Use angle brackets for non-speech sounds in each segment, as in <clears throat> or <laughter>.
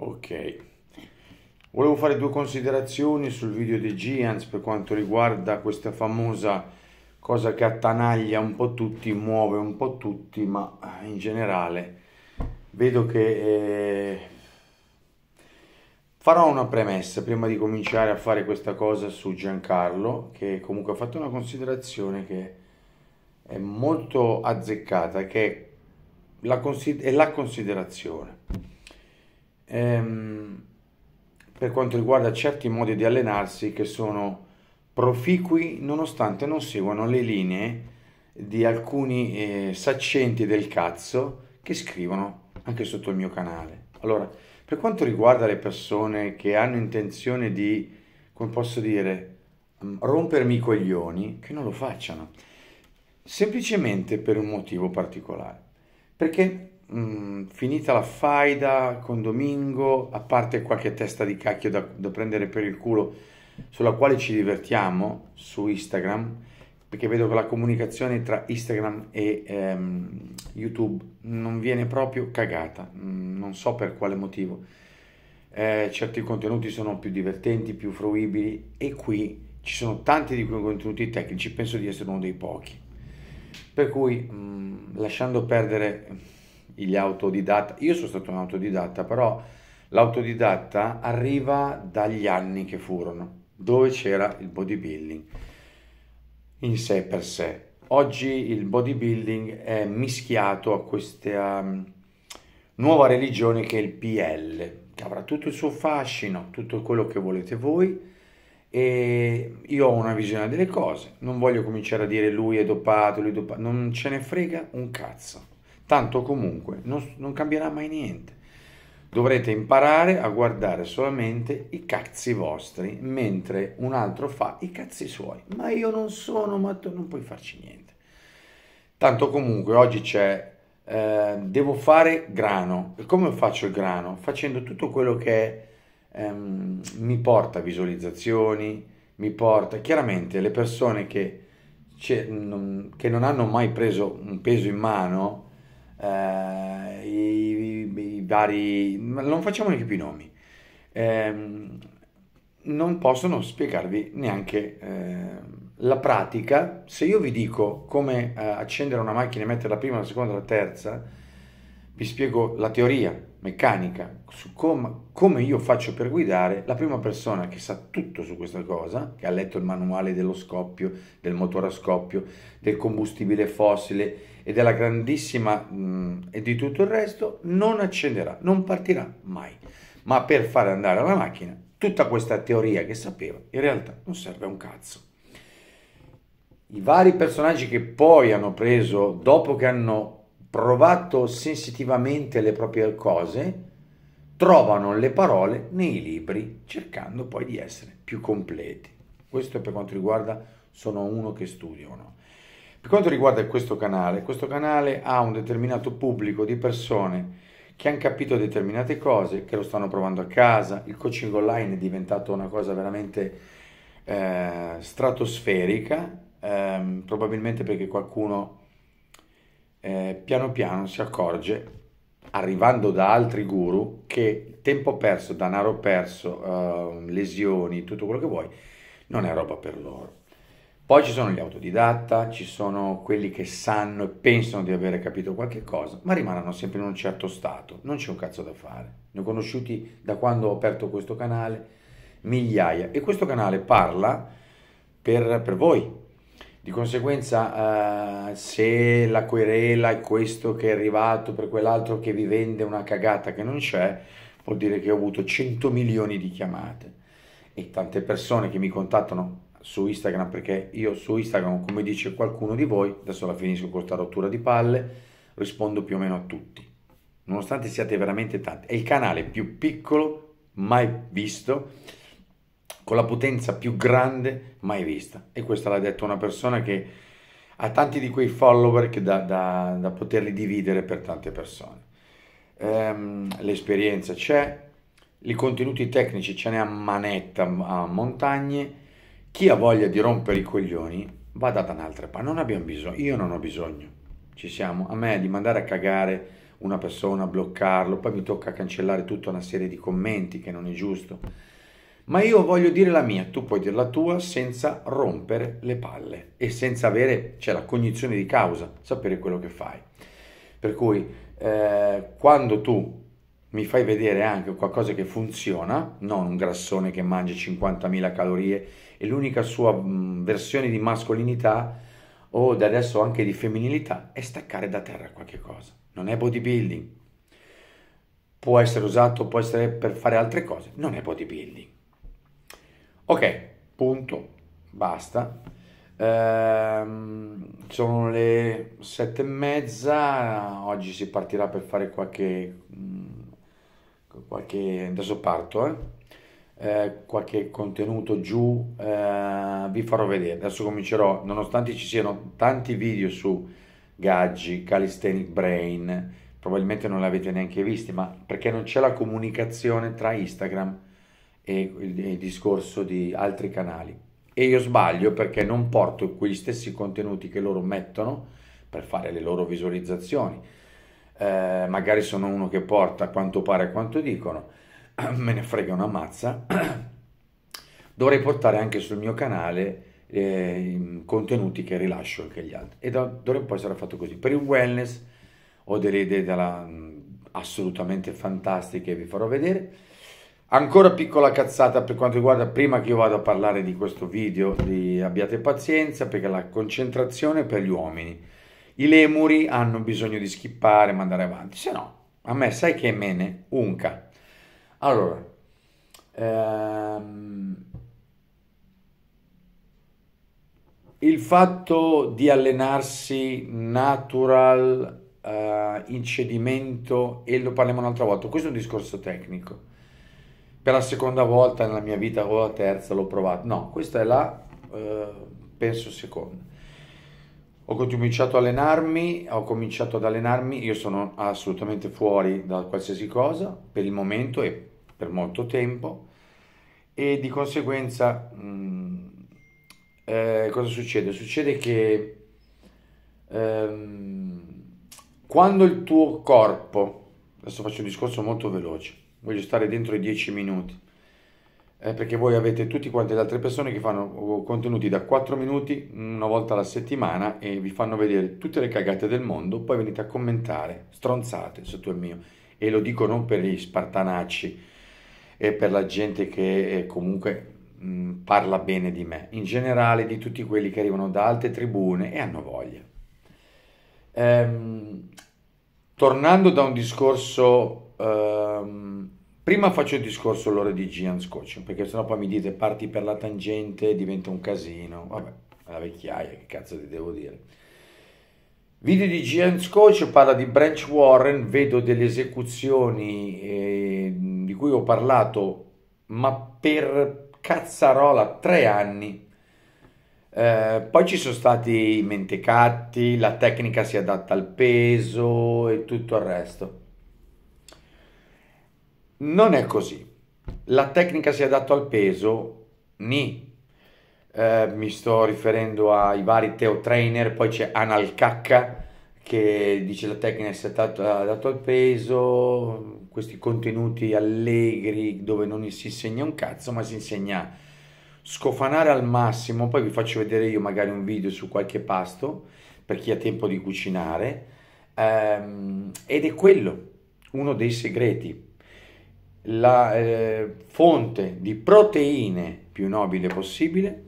Ok, volevo fare due considerazioni sul video di Gians per quanto riguarda questa famosa cosa che attanaglia un po' tutti, muove un po' tutti, ma eh, in generale vedo che eh... farò una premessa prima di cominciare a fare questa cosa su Giancarlo, che comunque ha fatto una considerazione che è molto azzeccata, che è la, consider- è la considerazione ehm, per quanto riguarda certi modi di allenarsi che sono proficui nonostante non seguano le linee di alcuni eh, saccenti del cazzo che scrivono anche sotto il mio canale. Allora, per quanto riguarda le persone che hanno intenzione di, come posso dire, mm, rompermi i coglioni, che non lo facciano, semplicemente per un motivo particolare. Perché mh, mm, finita la faida con Domingo, a parte qualche testa di cacchio da, da prendere per il culo, sulla quale ci divertiamo su Instagram, perché vedo che la comunicazione tra Instagram e ehm, YouTube non viene proprio cagata, mm, non so per quale motivo. Eh, certi contenuti sono più divertenti, più fruibili e qui ci sono tanti di quei contenuti tecnici, penso di essere uno dei pochi. Per cui mh, mm, lasciando perdere gli autodidatta. Io sono stato un autodidatta, però l'autodidatta arriva dagli anni che furono, dove c'era il bodybuilding in sé per sé. Oggi il bodybuilding è mischiato a questa um, nuova religione che è il PL, che avrà tutto il suo fascino, tutto quello che volete voi. E io ho una visione delle cose, non voglio cominciare a dire lui è dopato, lui è dopato, non ce ne frega un cazzo tanto comunque non, non cambierà mai niente. Dovrete imparare a guardare solamente i cazzi vostri, mentre un altro fa i cazzi suoi. Ma io non sono, ma tu non puoi farci niente. Tanto comunque oggi c'è, eh, devo fare grano. E come faccio il grano? Facendo tutto quello che ehm, mi porta visualizzazioni, mi porta... Chiaramente le persone che, che non hanno mai preso un peso in mano, eh, i, i, vari... non facciamo neanche più i nomi. Eh, non possono spiegarvi neanche eh, la pratica. Se io vi dico come eh, accendere una macchina e mettere la prima, la seconda, la terza, vi spiego la teoria meccanica su com- come io faccio per guidare. La prima persona che sa tutto su questa cosa, che ha letto il manuale dello scoppio, del motore a scoppio, del combustibile fossile e della grandissima mh, e di tutto il resto, non accenderà, non partirà mai. Ma per fare andare la macchina, tutta questa teoria che sapeva, in realtà non serve a un cazzo. I vari personaggi che poi hanno preso, dopo che hanno provato sensitivamente le proprie cose, trovano le parole nei libri, cercando poi di essere più completi. Questo per quanto riguarda sono uno che studia o no. Per quanto riguarda questo canale, questo canale ha un determinato pubblico di persone che hanno capito determinate cose, che lo stanno provando a casa, il coaching online è diventato una cosa veramente eh, stratosferica, ehm, probabilmente perché qualcuno eh, piano piano si accorge, arrivando da altri guru, che tempo perso, denaro perso, eh, lesioni, tutto quello che vuoi, non è roba per loro. Poi ci sono gli autodidatta, ci sono quelli che sanno e pensano di aver capito qualche cosa, ma rimangono sempre in un certo stato, non c'è un cazzo da fare. Ne ho conosciuti da quando ho aperto questo canale migliaia e questo canale parla per, per voi. Di conseguenza, eh, se la querela è questo che è arrivato per quell'altro che vi vende una cagata che non c'è, vuol dire che ho avuto 100 milioni di chiamate e tante persone che mi contattano su Instagram perché io su Instagram, come dice qualcuno di voi, adesso la finisco con questa rottura di palle, rispondo più o meno a tutti, nonostante siate veramente tanti. È il canale più piccolo mai visto, con la potenza più grande mai vista. E questa l'ha detto una persona che ha tanti di quei follower che da, da, da poterli dividere per tante persone. Ehm, l'esperienza c'è, i contenuti tecnici ce n'è a manetta, a montagne chi ha voglia di rompere i coglioni vada da un'altra parte, non abbiamo bisogno, io non ho bisogno, ci siamo, a me di mandare a cagare una persona, bloccarlo, poi mi tocca cancellare tutta una serie di commenti che non è giusto, ma io voglio dire la mia, tu puoi dire la tua senza rompere le palle e senza avere, cioè, la cognizione di causa, sapere quello che fai. Per cui eh, quando tu mi fai vedere anche qualcosa che funziona, non un grassone che mangia 50.000 calorie e l'unica sua mm, versione di mascolinità o da adesso anche di femminilità è staccare da terra qualche cosa. Non è bodybuilding. Può essere usato, può essere per fare altre cose, non è bodybuilding. Ok, punto, basta. Ehm, sono le sette e mezza, oggi si partirà per fare qualche mm, qualche, adesso parto, eh? Eh, qualche contenuto giù, eh, vi farò vedere. Adesso comincerò, nonostante ci siano tanti video su Gaggi, Calisthenic Brain, probabilmente non l'avete neanche visti, ma perché non c'è la comunicazione tra Instagram e il, il discorso di altri canali. E io sbaglio perché non porto quegli stessi contenuti che loro mettono per fare le loro visualizzazioni eh, magari sono uno che porta quanto pare e quanto dicono, <clears throat> me ne frega una mazza, <clears throat> dovrei portare anche sul mio canale eh, contenuti che rilascio anche agli altri e da, d'ora poi sarà fatto così. Per il wellness ho delle idee della, assolutamente fantastiche, vi farò vedere. Ancora piccola cazzata per quanto riguarda, prima che io vado a parlare di questo video, di, abbiate pazienza perché la concentrazione per gli uomini i lemuri hanno bisogno di schippare, mandare avanti, se no, a me sai che è mene, unca. Allora, ehm, il fatto di allenarsi natural, eh, in cedimento, e lo parliamo un'altra volta, questo è un discorso tecnico. Per la seconda volta nella mia vita o la terza l'ho provato. No, questa è la, eh, penso, seconda ho cominciato a allenarmi, ho cominciato ad allenarmi, io sono assolutamente fuori da qualsiasi cosa per il momento e per molto tempo e di conseguenza mh, mm, eh, cosa succede? Succede che ehm, quando il tuo corpo, adesso faccio un discorso molto veloce, voglio stare dentro i 10 minuti, eh, perché voi avete tutti quanti le altre persone che fanno oh, contenuti da 4 minuti mm, una volta alla settimana e vi fanno vedere tutte le cagate del mondo, poi venite a commentare, stronzate sotto il mio. E lo dico non per gli spartanacci e per la gente che eh, comunque mh, mm, parla bene di me, in generale di tutti quelli che arrivano da alte tribune e hanno voglia. Ehm, tornando da un discorso ehm, Prima faccio il discorso allora di Gian Scotch, perché sennò poi mi dite parti per la tangente, diventa un casino. Vabbè, la vecchiaia, che cazzo ti devo dire. Video di Gian Scotch parla di Branch Warren, vedo delle esecuzioni eh, di cui ho parlato, ma per cazzarola tre anni. Eh, poi ci sono stati i mentecatti, la tecnica si adatta al peso e tutto il resto. Non è così. La tecnica si adatta al peso? Ni. Eh, mi sto riferendo ai vari Teo Trainer, poi c'è Analcacca che dice la tecnica si adatta, adatta al peso, questi contenuti allegri dove non si insegna un cazzo ma si insegna scofanare al massimo, poi vi faccio vedere io magari un video su qualche pasto per chi ha tempo di cucinare ehm, ed è quello uno dei segreti la eh, fonte di proteine più nobile possibile,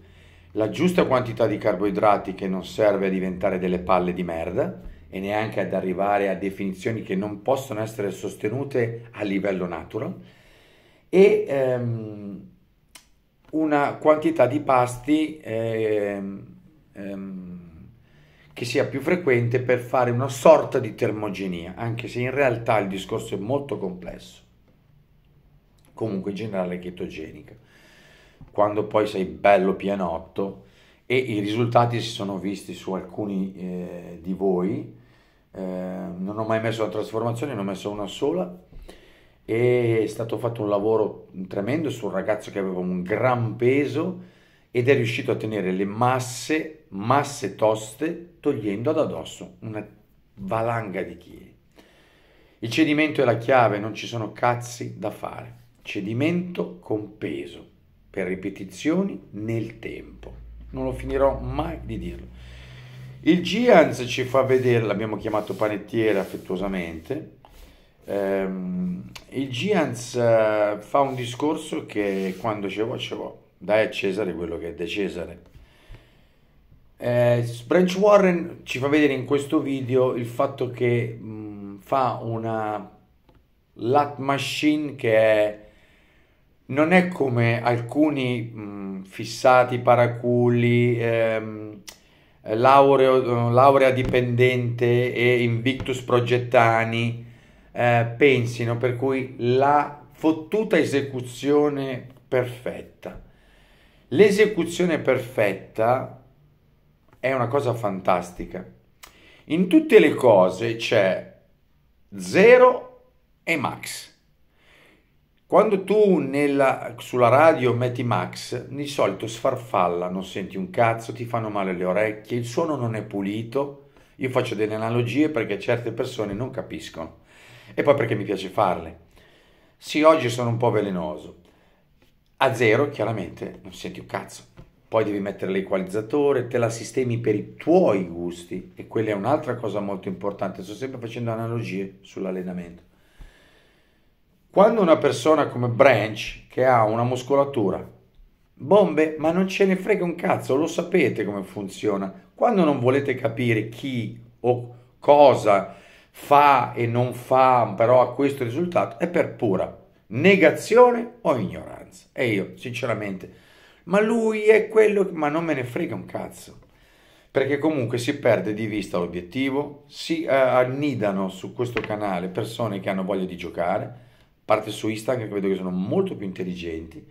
la giusta quantità di carboidrati che non serve a diventare delle palle di merda e neanche ad arrivare a definizioni che non possono essere sostenute a livello natural e ehm, una quantità di pasti ehm, ehm, che sia più frequente per fare una sorta di termogenia, anche se in realtà il discorso è molto complesso comunque in mm-hmm. generale chetogenica. Quando poi sei bello pianotto e i risultati si sono visti su alcuni eh, di voi, eh, non ho mai messo la trasformazione, ne ho messo una sola e è stato fatto un lavoro tremendo su un ragazzo che aveva un gran peso ed è riuscito a tenere le masse, masse toste, togliendo ad addosso una valanga di chili. Il cedimento è la chiave, non ci sono cazzi da fare cedimento con peso, per ripetizioni nel tempo. Non lo finirò mai di dirlo. Il Giants ci fa vedere, l'abbiamo chiamato panettiere affettuosamente, ehm, il Giants eh, fa un discorso che quando ce l'ho, ce l'ho, dai a Cesare quello che è De Cesare. Eh, Branch Warren ci fa vedere in questo video il fatto che mh, fa una lat machine che è non è come alcuni mh, fissati paraculli, ehm, laureo, laurea dipendente e invictus progettani eh, pensino, per cui la fottuta esecuzione perfetta. L'esecuzione perfetta è una cosa fantastica. In tutte le cose c'è zero e max quando tu nella, sulla radio metti Max, di solito sfarfalla, non senti un cazzo, ti fanno male le orecchie, il suono non è pulito. Io faccio delle analogie perché certe persone non capiscono e poi perché mi piace farle. Sì, oggi sono un po' velenoso. A zero chiaramente non senti un cazzo. Poi devi mettere l'equalizzatore, te la sistemi per i tuoi gusti e quella è un'altra cosa molto importante. Sto sempre facendo analogie sull'allenamento. Quando una persona come Branch, che ha una muscolatura, bombe, ma non ce ne frega un cazzo, lo sapete come funziona. Quando non volete capire chi o cosa fa e non fa, però ha questo risultato, è per pura negazione o ignoranza. E io, sinceramente, ma lui è quello, ma non me ne frega un cazzo. Perché comunque si perde di vista l'obiettivo, si eh, annidano su questo canale persone che hanno voglia di giocare, parte su Instagram che vedo che sono molto più intelligenti.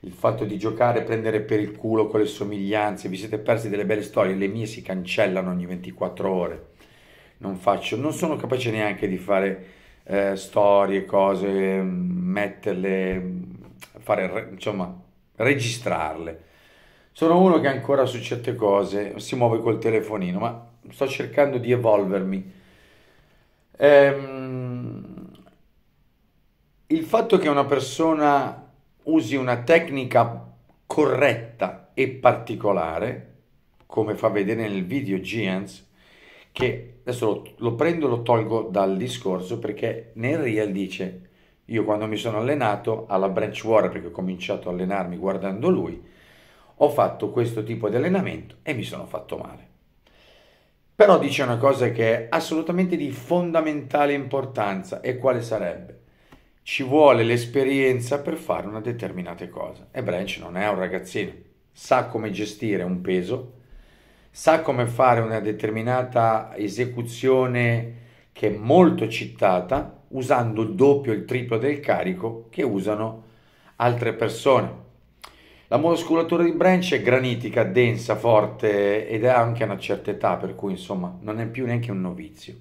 Il fatto di giocare, prendere per il culo con le somiglianze, vi siete persi delle belle storie, le mie si cancellano ogni 24 ore. Non faccio, non sono capace neanche di fare eh, storie, cose, mm, metterle, fare, insomma, registrarle. Sono uno che ancora su certe cose si muove col telefonino, ma sto cercando di evolvermi. Ehm, il fatto che una persona usi una tecnica corretta e particolare, come fa vedere nel video Giants, che adesso lo, lo prendo e lo tolgo dal discorso perché nel real dice io quando mi sono allenato alla Branch War, perché ho cominciato a allenarmi guardando lui, ho fatto questo tipo di allenamento e mi sono fatto male. Però dice una cosa che è assolutamente di fondamentale importanza e quale sarebbe? ci vuole l'esperienza per fare una determinata cosa. E Branch non è un ragazzino, sa come gestire un peso, sa come fare una determinata esecuzione che è molto citata, usando il doppio e il triplo del carico che usano altre persone. La muscolatura di Branch è granitica, densa, forte ed è anche a una certa età, per cui insomma non è più neanche un novizio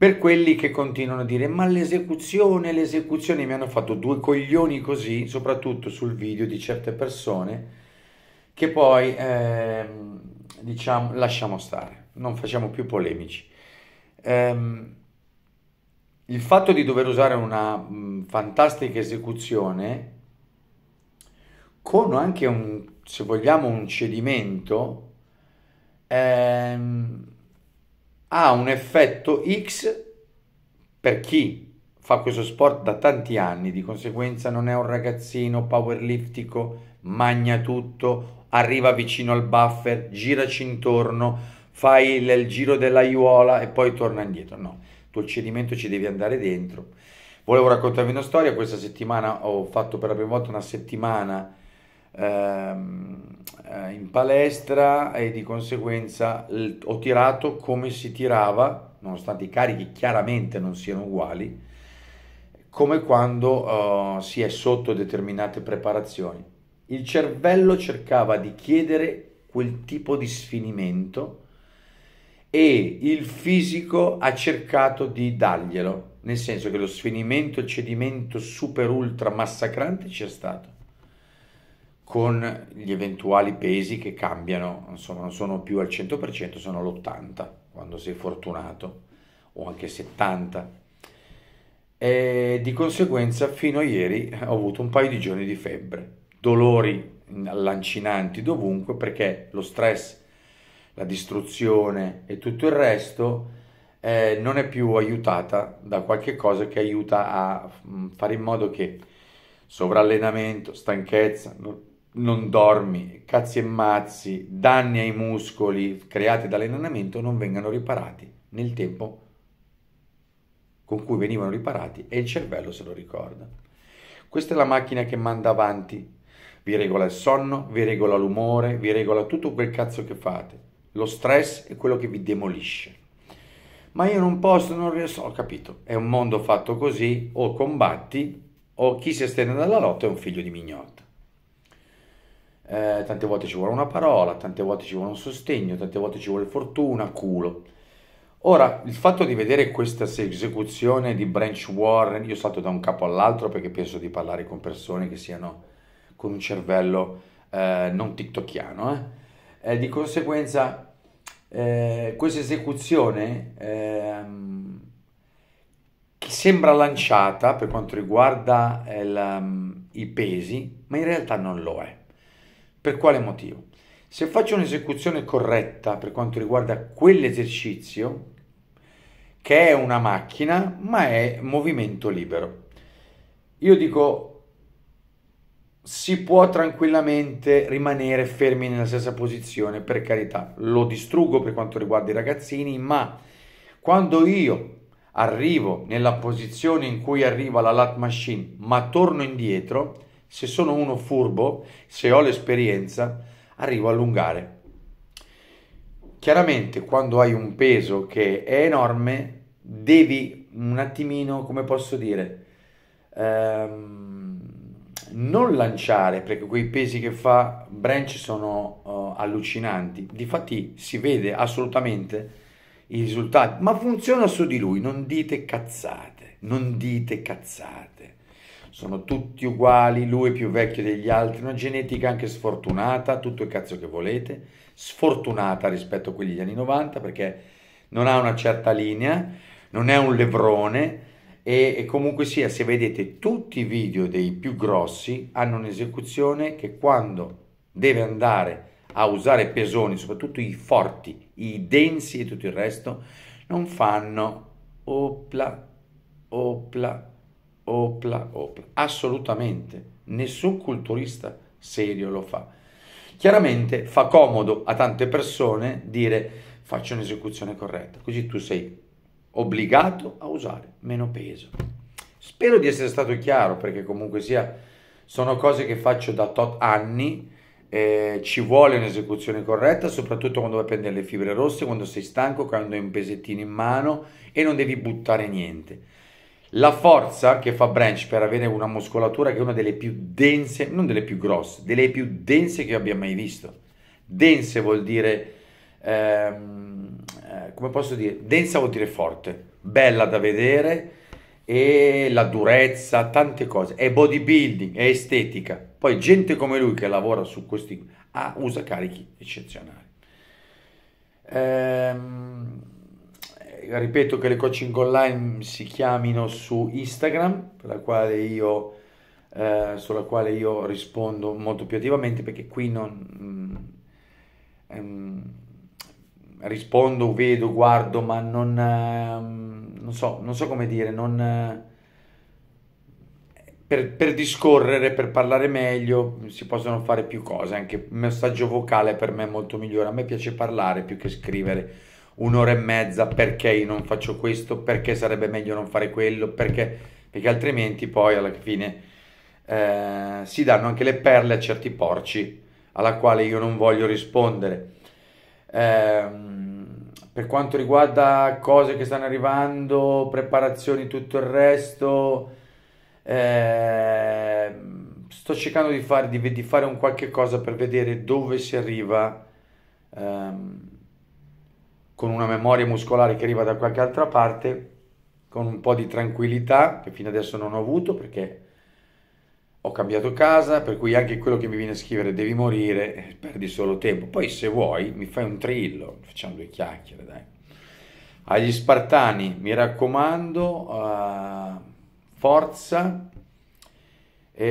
per quelli che continuano a dire ma l'esecuzione, l'esecuzione mi hanno fatto due coglioni così, soprattutto sul video di certe persone che poi eh, diciamo lasciamo stare, non facciamo più polemici. Ehm, il fatto di dover usare una mh, mm, fantastica esecuzione con anche un, se vogliamo, un cedimento ehm, ha un effetto X per chi fa questo sport da tanti anni, di conseguenza non è un ragazzino powerliftico, magna tutto, arriva vicino al buffer, giraci intorno, fai il, il giro dell'aiuola e poi torna indietro. No, tu il cedimento ci devi andare dentro. Volevo raccontarvi una storia, questa settimana ho fatto per la prima volta una settimana Ehm, eh, in palestra e di conseguenza ho tirato come si tirava, nonostante i carichi chiaramente non siano uguali, come quando uh, si è sotto determinate preparazioni. Il cervello cercava di chiedere quel tipo di sfinimento e il fisico ha cercato di darglielo, nel senso che lo sfinimento, il cedimento super ultra massacrante c'è stato con gli eventuali pesi che cambiano, insomma non sono più al 100%, sono all'80% quando sei fortunato o anche 70%. E di conseguenza fino a ieri ho avuto un paio di giorni di febbre, dolori lancinanti dovunque perché lo stress, la distruzione e tutto il resto eh, non è più aiutata da qualche cosa che aiuta a mm, fare in modo che sovrallenamento, stanchezza, non dormi, cazzi e mazzi, danni ai muscoli creati dall'allenamento non vengano riparati nel tempo con cui venivano riparati e il cervello se lo ricorda. Questa è la macchina che manda avanti, vi regola il sonno, vi regola l'umore, vi regola tutto quel cazzo che fate. Lo stress è quello che vi demolisce. Ma io non posso, non riesco, ho capito, è un mondo fatto così, o combatti, o chi si estende dalla lotta è un figlio di mignotta eh, tante volte ci vuole una parola, tante volte ci vuole un sostegno, tante volte ci vuole fortuna, culo. Ora, il fatto di vedere questa esecuzione di Branch Warren, io salto da un capo all'altro perché penso di parlare con persone che siano con un cervello eh, non tiktokiano, eh. eh? di conseguenza eh, questa esecuzione ehm, che sembra lanciata per quanto riguarda il, um, ehm, i pesi, ma in realtà non lo è. Per quale motivo? Se faccio un'esecuzione corretta per quanto riguarda quell'esercizio, che è una macchina, ma è movimento libero, io dico si può tranquillamente rimanere fermi nella stessa posizione, per carità, lo distruggo per quanto riguarda i ragazzini, ma quando io arrivo nella posizione in cui arriva la lat machine, ma torno indietro, se sono uno furbo, se ho l'esperienza, arrivo a allungare. Chiaramente quando hai un peso che è enorme, devi un attimino, come posso dire, ehm, non lanciare, perché quei pesi che fa Branch sono uh, allucinanti. Difatti si vede assolutamente i risultati, ma funziona su di lui, non dite cazzate, non dite cazzate sono tutti uguali, lui è più vecchio degli altri, una genetica anche sfortunata, tutto il cazzo che volete, sfortunata rispetto a quelli degli anni 90 perché non ha una certa linea, non è un levrone e, e comunque sia, se vedete tutti i video dei più grossi hanno un'esecuzione che quando deve andare a usare pesoni, soprattutto i forti, i densi e tutto il resto, non fanno opla, opla, opla, opla. Assolutamente, nessun culturista serio lo fa. Chiaramente fa comodo a tante persone dire faccio un'esecuzione corretta, così tu sei obbligato a usare meno peso. Spero di essere stato chiaro perché comunque sia sono cose che faccio da tot anni, eh, ci vuole un'esecuzione corretta, soprattutto quando vai a prendere le fibre rosse, quando sei stanco, quando hai un pesettino in mano e non devi buttare niente. La forza che fa Branch per avere una muscolatura che è una delle più dense, non delle più grosse, delle più dense che io abbia mai visto. Dense vuol dire, ehm, eh, come posso dire, densa vuol dire forte, bella da vedere e la durezza, tante cose. È bodybuilding, è estetica. Poi gente come lui che lavora su questi, ah, usa carichi eccezionali. Ehm, ripeto che le coaching online si chiamino su Instagram, quale io, eh, sulla quale io rispondo molto più attivamente perché qui non... Mm, mm, rispondo, vedo, guardo, ma non, eh, non, so, non so come dire, non, eh, per, per, discorrere, per parlare meglio, si possono fare più cose, anche il messaggio vocale per me è molto migliore, a me piace parlare più che scrivere un'ora e mezza perché io non faccio questo, perché sarebbe meglio non fare quello, perché, perché altrimenti poi alla fine eh, si danno anche le perle a certi porci alla quale io non voglio rispondere. Eh, per quanto riguarda cose che stanno arrivando, preparazioni, tutto il resto, eh, sto cercando di fare, di, di fare, un qualche cosa per vedere dove si arriva. Ehm, con una memoria muscolare che arriva da qualche altra parte, con un po' di tranquillità che fino adesso non ho avuto perché ho cambiato casa, per cui anche quello che mi viene a scrivere devi morire, perdi solo tempo. Poi se vuoi mi fai un trillo, facciamo due chiacchiere, dai. Agli Spartani, mi raccomando, uh, forza, e,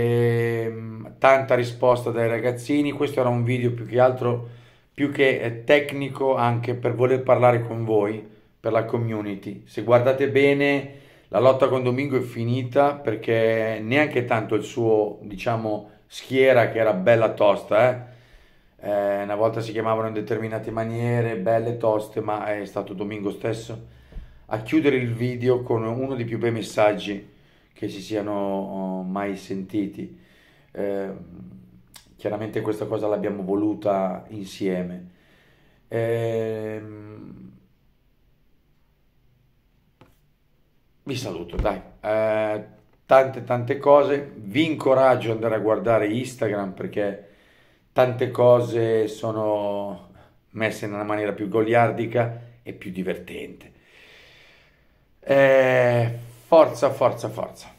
ehm, tanta risposta dai ragazzini, questo era un video più che altro più che eh, tecnico anche per voler parlare con voi, per la community. Se guardate bene, la lotta con Domingo è finita perché neanche tanto il suo, diciamo, schiera che era bella tosta, eh? Eh, una volta si chiamavano in determinate maniere, belle toste, ma è stato Domingo stesso a chiudere il video con uno dei più bei messaggi che si siano oh, mai sentiti. Eh, Chiaramente questa cosa l'abbiamo voluta insieme. Ehm... Vi saluto, dai. Eh, tante tante cose. Vi incoraggio ad andare a guardare Instagram perché tante cose sono messe in una maniera più goliardica e più divertente. Eh, forza, forza, forza.